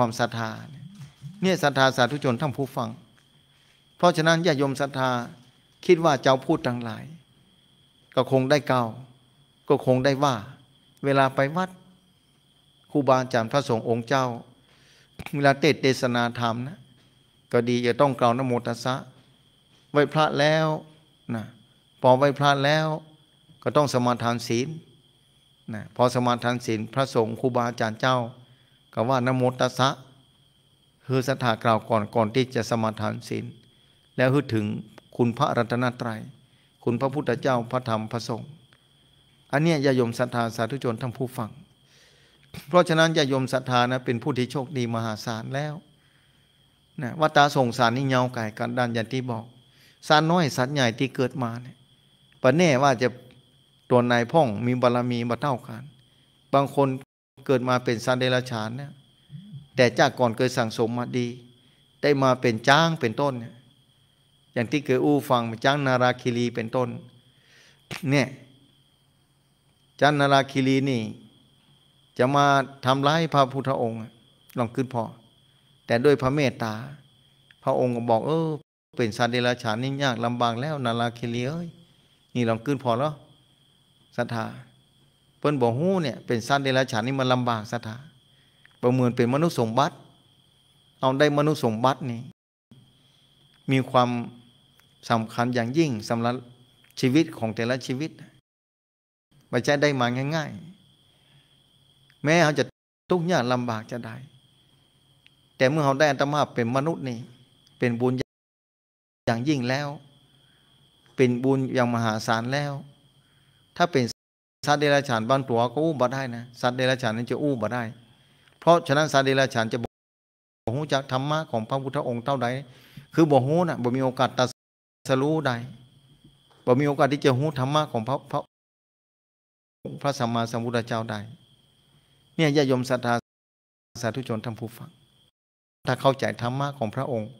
ความศรัทธาเนี่ยศรัทธาสาธุชนท่านผู้ฟัง เพราะฉะนั้นญาติโยมศรัทธาคิดว่าเจ้าพูดทั้งหลาย ก็คงได้เก่าก็คงได้ว่า เวลาไปวัดครูบาอาจารย์พระสงฆ์องค์เจ้า เวลาเตดเดศนาธรรมนะก็ดีจะต้องกล่าวนโมตัสสะไหวพระแล้วนะพอไหวพระแล้ว ก็ต้องสมาทานศีลนะพอสมาทานศีลพระสงฆ์ครูบาอาจารย์เจ้าก็ว่านโมตัสสะคือสัทธากล่าวก่อนก่อนที่จะสมาทานศีลแล้วคือถึงคุณพระรัตนตรยัย คุณพระพุทธเจ้าพระธรรมพระสงฆ์อันเนี้ยญาโยมศรัทธา สาธุชนทั้งผู้ฟัง เพราะฉะนั้นญาโยมศรัทธานะเป็นผู้ที่โชคดีมหาศาลแล้วนะว่าตาส่งสารนี่เงาไก่กันด้านยันที่บอก สารน้อยสัตว์ใหญ่ที่เกิดมาเนี่ยปะแน่ว่าจะตัวนายพ่องมีบารรมีมาเท่ากันบางคนเกิดมาเป็นสันเดลฉานเนี่ยแต่จากก่อนเคยสั่งสมมาดี ได้มาเป็นจ้างเป็นต้น อย่างที่เคยอู้ฟังจ้างนาราคิรีเป็นต้น เนี่ยจ้างนาราคิรีนี่ จะมาทำร้ายพระพุทธองค์ลองขึ้นพอแต่ด้วยพระเมตตา พระองค์บอกเออเป็นสันเดรัจฉานนี่ยากลำบากแล้วนาราคิรีเอ้ยนี่ลองขึ้นพอแล้วศรัทธาเพิ่นบอกหู้เนี่ยเป็นสัตว์เดรัจฉานนี่มันลำบากสัทาประเมินเป็นมนุษย์สมบัติ เอาได้มนุษย์สมบัตินี้มีความสำคัญอย่างยิ่งสำหรับชีวิตของแต่ละชีวิตไม่ใช่ได้มาง่าย ๆ แม้เขาจะทุกข์ยากลำบากจะได้ แต่เมื่อเขาได้อัตมาเป็นมนุษย์นี่เป็นบุญอย่างยิ่งแล้ว เป็นบุญอย่างมหาศาลแล้ว ถ้าเป็นสัตว์เดรัจฉานบางตัวก็อู้บ่ได้นะ สัตว์เดรัจฉานนั้นจะอู้บ่ได้ เพราะฉะนั้นสัตว์เดรัจฉานจะบอกหูจากธรรมะของพระพุทธองค์เท่าใด คือบอกหูนะบ่มีโอกาสตัดสรู้ได้บ่มีโอกาสที่จะหูธรรมะของพระพระ พระสัมมาสัมพุทธเจ้าได้ เนี่ยญาติโยมศรัทธาสาธุชนทำผู้ฟัง ถ้าเข้าใจธรรมะของพระองค์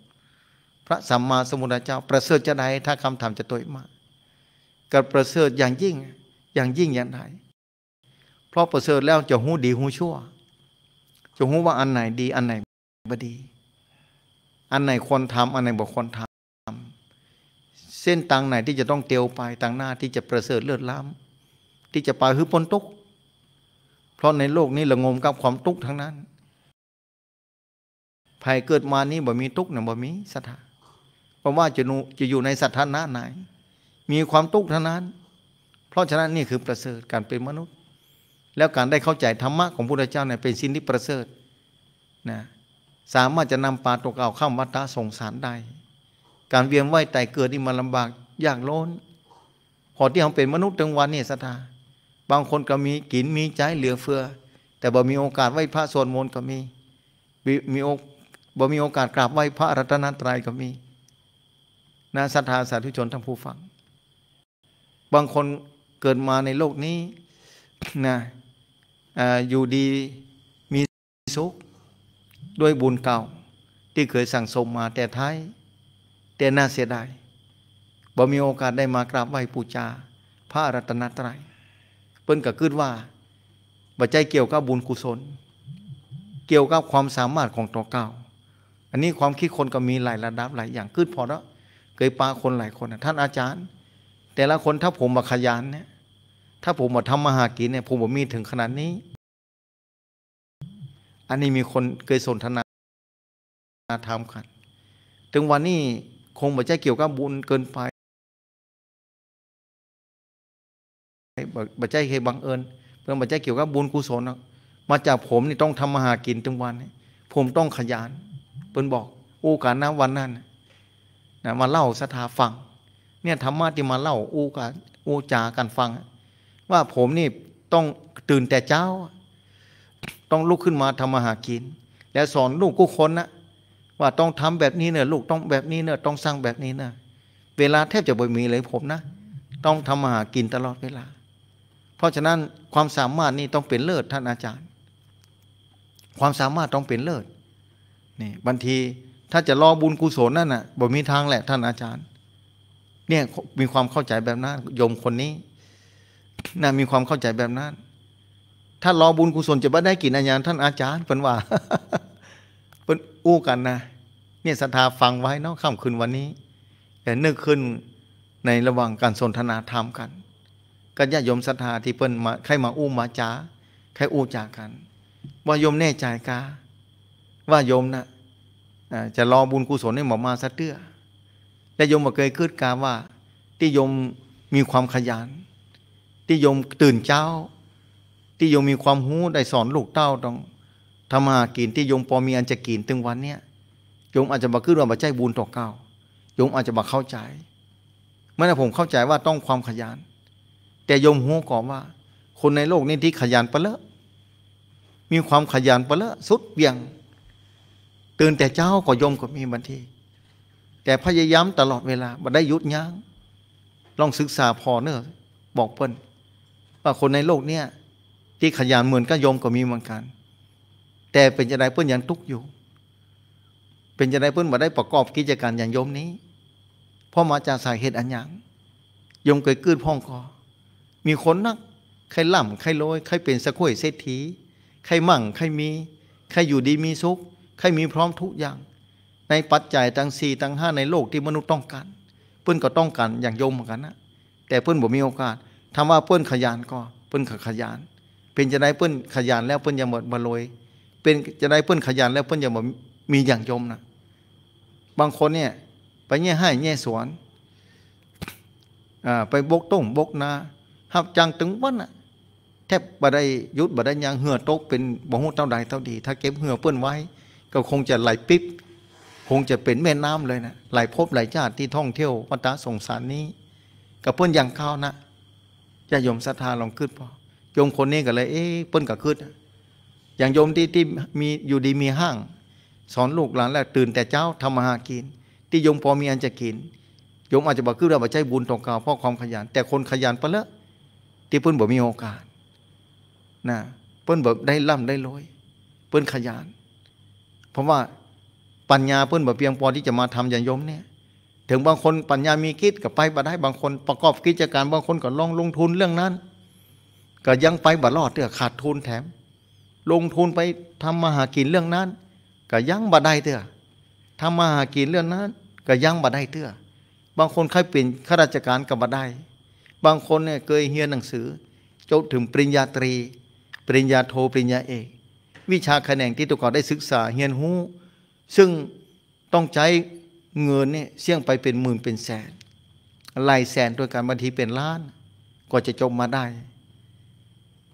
พระสัมมาสัมพุทธเจ้า ประเสริฐจะใด ถ้าคำธรรมจะตัวมากกับประเสริฐอย่างยิ่งอย่างยิ่งอย่างใดเพราะประเสริฐแล้วจะหูดีหูชั่ว จะหูว่าอันไหนดี อันไหนบ่ดี อันไหนควรทำอันไหนบ่ควรทำเส้นตังไหนที่จะต้องเตียวไปตังหน้าที่จะประเสริฐเลือดล้ำที่จะไปฮอพ้นทุก เพราะในโลกนี้ละงมกับความทุกข์ทั้งนั้นภัยเกิดมานี้บ่มีทุกข์นะบ่มีสัทธา เพราะว่าจะจะอยู่ในสัทธานาไหน มีความทุกข์้งนั้นราะฉะนั้นนี่คือประเสริฐการเป็นมนุษย์ แล้วการได้เข้าใจธรรมะของพระพุทธเจ้าเนี่ยเป็นสิ่งที่ประเสริฐนะสามารถจะนำปาตกเอาข้ามวัฏสงสารได้ การเวียนว่ายตายเกิดที่มันลาบากยากล้นพอที่เราเป็นมนุษย์ทั้งวันเนี่ยสัตาบางคนก็มีกินมีใจเหลือเฟือ แต่บ่ มีโอกาสไหว้พระสวดมนต์ก็มีมีโอกบ่ มีโอกาสกราบไหว้พระรัตนตรัยก็มีนะสัทธาสาธุชนทั้งผู้ฟัง บางคนเกิดมาในโลกนี้นะอยู่ดีมีสุขด้วยบุญเก่าที่เคยสั่งสมมาแต่ท้ายแต่น่าเสียดายบ่ มีโอกาสได้มากราบไหว้ปูชาพระรัตนตรัยเปิ้นก็คิดว่าบ่ใจเกี่ยวกับบุญกุศล เกี่ยวกับความสามารถของตัวเก่าอันนี้ความคิดคนก็มีหลายระดับหลายอย่างขึ้นพอแล้วเคยปาคนหลายคนท่านอาจารย์ แต่ละคนถ้าผมบัขยานเนี่ยถ้าผมมาทำมาหากินเนี่ยผมบ่มีถึงขนาด นี้ อันนี้มีคนเคยสนทนาธรรมกันถึงวันนี้คงบ่ใจเกี่ยวกับบุญเกินไปบ่ใจเคยบังเอิญเพื่อบ่ใจเกี่ยวกับบุญกุศลมา จากผมนี่ต้องทำมาหากินถึงวันนี้ ผมต้องขยันเพิ่นบอกอู้กานนะวันนั้นนะมาเล่าสถาฟัง เนี่ยธรรมะที่มาเล่าอู้กานอู้จากันฟังว่าผมนี่ต้องตื่นแต่เช้า ต้องลุกขึ้นมาทำมาหากิน และสอนลูกกุคนนะว่าต้องทำแบบนี้เนอะลูกต้องแบบนี้เนอะต้องสร้างแบบนี้เนอะเวลาแทบจะไม่มีเลยผมนะ ต้องทำมาหากินตลอดเวลา เพราะฉะนั้นความสามารถนี่ต้องเป็นเลิศท่านอาจารย์ ความสามารถต้องเป็นเลิศนี่บางทีถ้าจะรอบุญกุศลนั่นน่ะบ่มีทางแหละท่านอาจารย์ เนี่ยมีความเข้าใจแบบนั้นโยมคนนี้นะมีความเข้าใจแบบนั้นถ้ารอบุญกุศลจะบ่ได้กินอาญาท่านอาจารย์เป็นว่าเป็นอู้กันนะ เนี่ยศรัทธาฟังไว้เนาะค่ำคืนวันนี้ แต่นึกขึ้นในระหว่างการสนทนาธรรมกัน ก็ญาโยมศรัทธาที่เพิ่นมา ใครมาอู้มาจ้าใครอู้จากกัน ว่าโยมแน่ใจกาว่าโยมนะ่ะจะรอบุญกุศลให้หมอมาสะเตื้อและโยมมาเคยคืดกาว่า ที่โยมมีความขยันที่โยมตื่นเช้า ที่โยมมีความหู้ได้สอนลูกเต้าต้องทำมากินที่โยมพอมีอันจะกินตึงวันเนี้ยโยมอาจจะมาขึ้นว่ามาใจบุญต่อเก้าโยมอาจจะมาเข้าใจเมื่อผมเข้าใจว่าต้องความขยันแต่โยมหูก่อนว่า คนในโลกนี้ที่ขยันเปเลอะมีความขยันเปเลอะสุดเบี่ยงตื่นแต่เจ้าก็โยมก็มีบันที แต่พยายามตลอดเวลาบัได้ยุดยัง้ง ลองศึกษาพอเนอะบอกเพิ่นว่าคนในโลกเนี่ยที่ขยันเหมือนก็โยมก็มีเหมือนกันแต่เป็นจะได้เพื่อนยังทุกอยู่ เป็นจะได้เพื่อนมาได้ประกอบกิจการอย่างโยมนี้พ่อมาจากสาเหตุอันยังโยมเคยกืดพ้องคอมีคนนัก ใครล่ำใครรวยใครเป็นสะค้ยเศรษฐี ใครมั่งใครมี ใครอยู่ดีมีสุขใครมีพร้อมทุกอย่าง ในปัจจัยทั้งสี่ทั้งห้าในโลกที่มนุษย์ต้องการเพื่อนก็ต้องการอย่างโยมเหมือนกันนะแต่เพื่อนบ่มีโอกาสทำว่าเปิ้นขยานก็เปิ้นขยานเป็นจะได้เปิ้นขยานแล้วเปิ้นยังหมดบรวยเป็นจะได้เปิ้นขยานแล้วเปิ้นยังหมดมีอย่างยมนะบางคนเนี่ย ไปแง่ให้แง่สวนไปบกต้งบกนาหับจังถึงวันน่ะแทบบดได้ยุดบดได้ยังเหือตกเป็นบ่ฮู้เท่าใดเท่าดี ถ้าเก็บเหือเปื้นไว้ ก็คงจะไหลปิ๊บคงจะเป็นแม่น้ำเลยนะไหลพบไหลชาติที่ท่องเที่ยววัฏสงสารนี้กับเพื่อนอย่างข้าวนะญาโยมศรัทธาลองขึ้นพอโยมคนนี้ก็เลย เอ๊ะป้นกบขึ้นอย่างโยมที่ที่มีอยู่ดีมีห้าง สอนลูกหลานแล้วตื่นแต่เช้าทำมาหากินที่โยมพอมีอันจะกินโยมอาจจะบอกคือเราบกใช้บุญตรงกาวเพราะความขยันแต่คนขยันไปละที่ป้นบอกมีโอกาสนะป้นบอกได้ล่ำได้รวยป้นขยันเพราะว่าปัญญาเป่นบกเพียงพอที่จะมาทำอย่างโยมเนี่ยถึงบางคนปัญญามีคิดก็ไปบัดได้ บางคนประกอบกิจการ บางคนก็ลองลงทุนเรื่องนั้น ก็ยังไปบัดรอดเตืะอขาดทุนแถม ลงทุนไปทำมาหากินเรื่องนั้น ก็ยังบัดได้เตืะอทำมาหากินเรื่องนั้น ก็ยังบัดได้เตืะอบางคนใครเป็นข้าราชการก็บัดได้ บางคนเนี่ยเคยเรียนหนังสือจบถึงปริญญาตรี ปริญญาโทปริญญาเอกวิชาแขนงที่ตัวก่อได้ศึกษาเรียนรู้ซึ่งต้องใช้เงินเนี่ยเสี่ยงไปเป็นหมื่นเป็นแสนหลายแสนด้วยกันบางทีเป็นล้าน ก็จะจบมาได้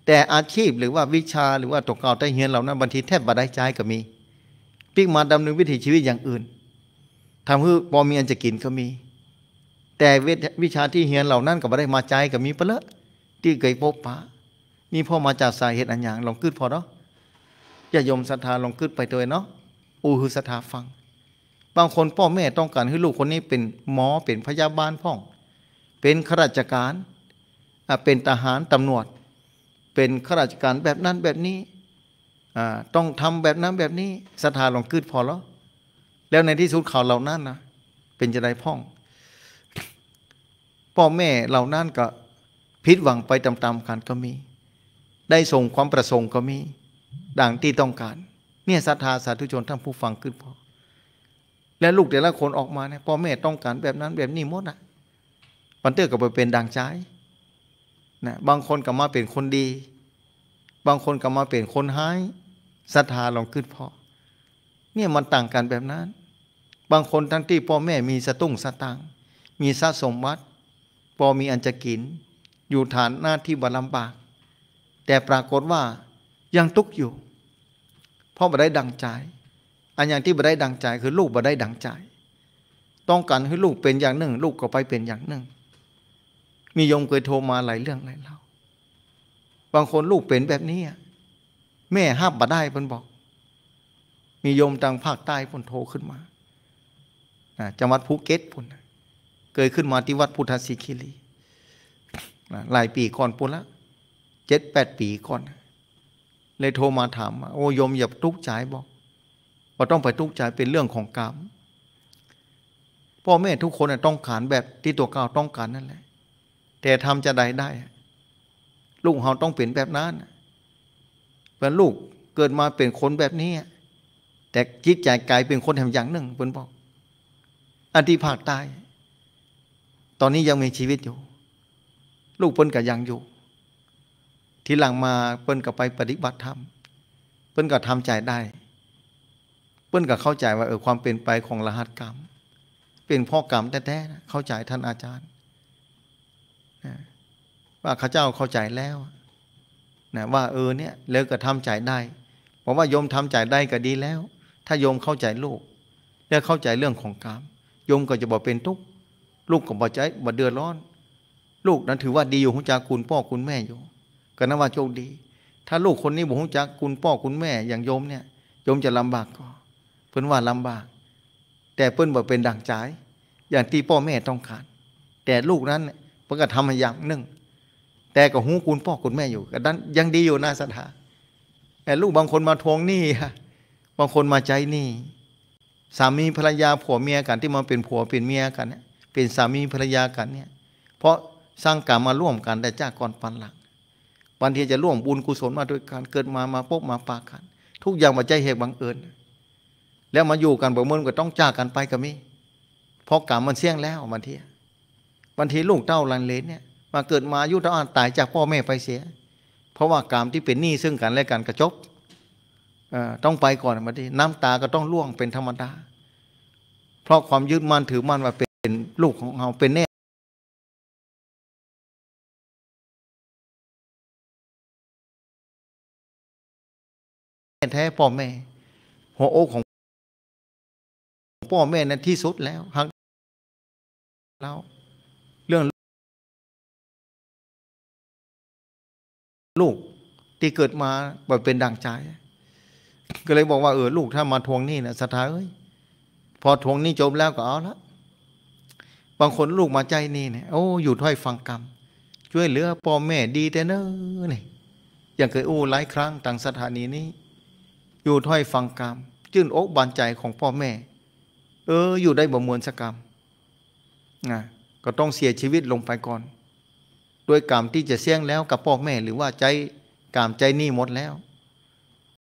แต่อาชีพหรือว่าวิชาหรือว่าตกเก่าใต้เฮียนเหล่านั้นบางทีแทบบ่ได้ใจก็มีปิกมาดำเนินวิถีชีวิตอย่างอื่นทำให้พอมีอันจะกินก็มี แต่วิชาที่เฮียนเหล่านั้นก็บ่ได้มาใจก็มีเปละที่เคยพบปะนี่พ่อมาจากสาเหตุอันอย่างลองคืดพอเนาะอย่ายมศรัทธาลองคืดไปตัวเนาะอูฮือศรัทธาฟังบางคนพ่อแม่ต้องการให้ลูกคนนี้เป็นหมอเป็นพยาบาลพ่อง เป็นข้าราชการ เป็นทหารตำรวจเป็นข้าราชการแบบนั้น แบบนี้ต้องทำแบบนั้นแบบนี้ศรัทธาลงคืดพอแล้วแล้วในที่สุดข่าวเหล่านั้นนะเป็นจะได้พ่อง พ่อแม่เหล่านั้นก็พิดหวังไปตามๆกันก็มี ได้ส่งความประสงค์ก็มี ดังที่ต้องการเนี่ยศรัทธาสาธุชนทั้งผู้ฟังขึ้นพอและลูกแต่ละคนออกมาเนี่ยพ่อแม่ต้องการแบบนั้นแบบนี้หมดอ่ะปันเตอร์ก็ไปเป็นดังใจนะบางคนก็มาเป็นคนดี บางคนก็มาเป็นคนหายศรัทธาลองขึ้นพอเนี่ยมันต่างกันแบบนั้น บางคนทั้งที่พ่อแม่มีสตุ้งสตังมีทรัพย์สมบัติพอมีอันจะกิน อยู่ฐานหน้าที่บลำบาก แต่ปรากฏว่ายังทุกข์อยู่ เพราะไม่ได้ดังใจอันอย่างที่บ่ได้ดังใจ คือลูกบ่ได้ดังใจ ต้องการให้ลูกเป็นอย่างหนึ่ง ลูกก็ไปเป็นอย่างหนึ่ง มีโยมเคยโทรมาหลายเรื่องหลายเล่าบางคนลูกเป็นแบบนี้ แม่ห้ามบ่ได้เพิ่นบอก มีโยมทางภาคใต้พ่นโทรขึ้นมาจังหวัดภูเก็ตพุ่นเกิดขึ้นมาที่วัดพุทธศิคิรีหลายปีก่อนพุ่นละเจ็ดแปดปีก่อนเลยโทรมาถามโอ้ยมอย่าทุกข์ใจบอกร็ต้องไปทุกข์ใจเป็นเรื่องของกรรมพ่อแม่ทุกคนต้องการแบบที่ตัวเก่าต้องการนั่นแหละแต่ทำจะได้ได้ ลูกเขาต้องเปลี่ยนแบบนั้นเป็นลูกเกิดมาเป็นคน แบบนี้ แต่จิตใจกลายเป็นคนแห่งอย่างหนึ่งเพิ่นบอก อันที่ภาคตาย ตอนนี้ยังมีชีวิตอยู่ ลูกเปิ้นกับยังอยู่ ทีหลังมาเปิ้นกับไปปฏิบัติธรรมเปิ้นกับทำาใจได้เปิ้นก็เข้าใจว่าเออความเป็นไปของรหัสกรรมเป็นพ่อกรรมแท้ๆเข้าใจท่านอาจารย์ว่าข้าเจ้าเข้าใจแล้วนะว่าเออเนี่ยเล้วก็ทำใจได้บอกว่าโยมทำใจได้ ก็ดีแล้ว ถ้าโยมเข้าใจลูกและเข้าใจเรื่องของกรรมโยมก็จะบอกเป็นทุกข์ลูกก็บ่ใจบ่เดือดร้อน ลูกนั้นถือว่าดีอยู่ของจากคุณพ่อคุณแม่อยู่ก็นับว่าโชคดี ถ้าลูกคนนี้บ่ของจากคุณพ่อคุณแม่ อย่างโยมเนี่ยโยมจะลำบากก่อนเพิ่นว่าลำบาก แต่เพิ่นบ่เป็นดั่งใจอย่างที่พ่อแม่ต้องการแต่ลูกนั้นเพิ่นก็ทำมาอย่างหนึ่ง แต่ก็หูคุณพ่อคุณแม่อยู่ก็นั้นยังดีอยู่นาสถาแต่ลูกบางคนมาทวงหนี้บางคนมาใจหนี้สามีภรรยาผัวเมียกันที่มาเป็นผัวเป็นเมียกันเนี่ยเป็นสามีภรรยากันเนี่ย เพราะสร้างกรรมมาร่วมกันแต่จ้าก่อนปันหลัง วันที่จะร่วมบุญกุศลมาด้วยการเกิดมามาพบมาปากันทุกอย่างมาใจเหตุบังเอิญแล้วมาอยู่กันบ่มันก็ต้องจากกันไปก็มีเพราะกรรมมันเสี่ยงแล้วบางทีบางทีลูกเต้าลันเลนเนี่ยมาเกิดมาอายุเท่าตายจากพ่อแม่ไปเสีย เพราะว่ากรรมที่เป็นหนี้ซึ่งกันและกันกระจบต้องไปก่อนมาดทีน้ำตาก็ต้องร่วงเป็นธรรมดา เพราะความยึดมั่นถือมั่นว่าเป็นลูกของเราเป็นแน่แท้พ่อแม่หัวอกของพ่อแม่นั้นที่สุดแล้วหักแล้วเรื่องลูก ที่เกิดมาแบบเป็นดังใจ ก็เลยบอกว่าเออลูกถ้ามาทวงนี่นะสถาเอ้ยพอทวงนี่จบแล้วก็เอาละ บางคนลูกมาใจนี่เนี่ย โอ้อยู่ถ้อยฟังกรรม ช่วยเหลือพ่อแม่ดีแต่เนอนี่อย่างเคยอู้หลายครั้งต่างสถานีนี้ อยู่ถ้อยฟังกรรมจื่นอกบานใจของพ่อแม่เออ อยู่ได้บ่มวลสกรรมนะก็ต้องเสียชีวิตลงไปก่อน ด้วยกรรมที่จะเสี่ยงแล้วกับพ่อแม่หรือว่าใจกรรมใจนี่หมดแล้ว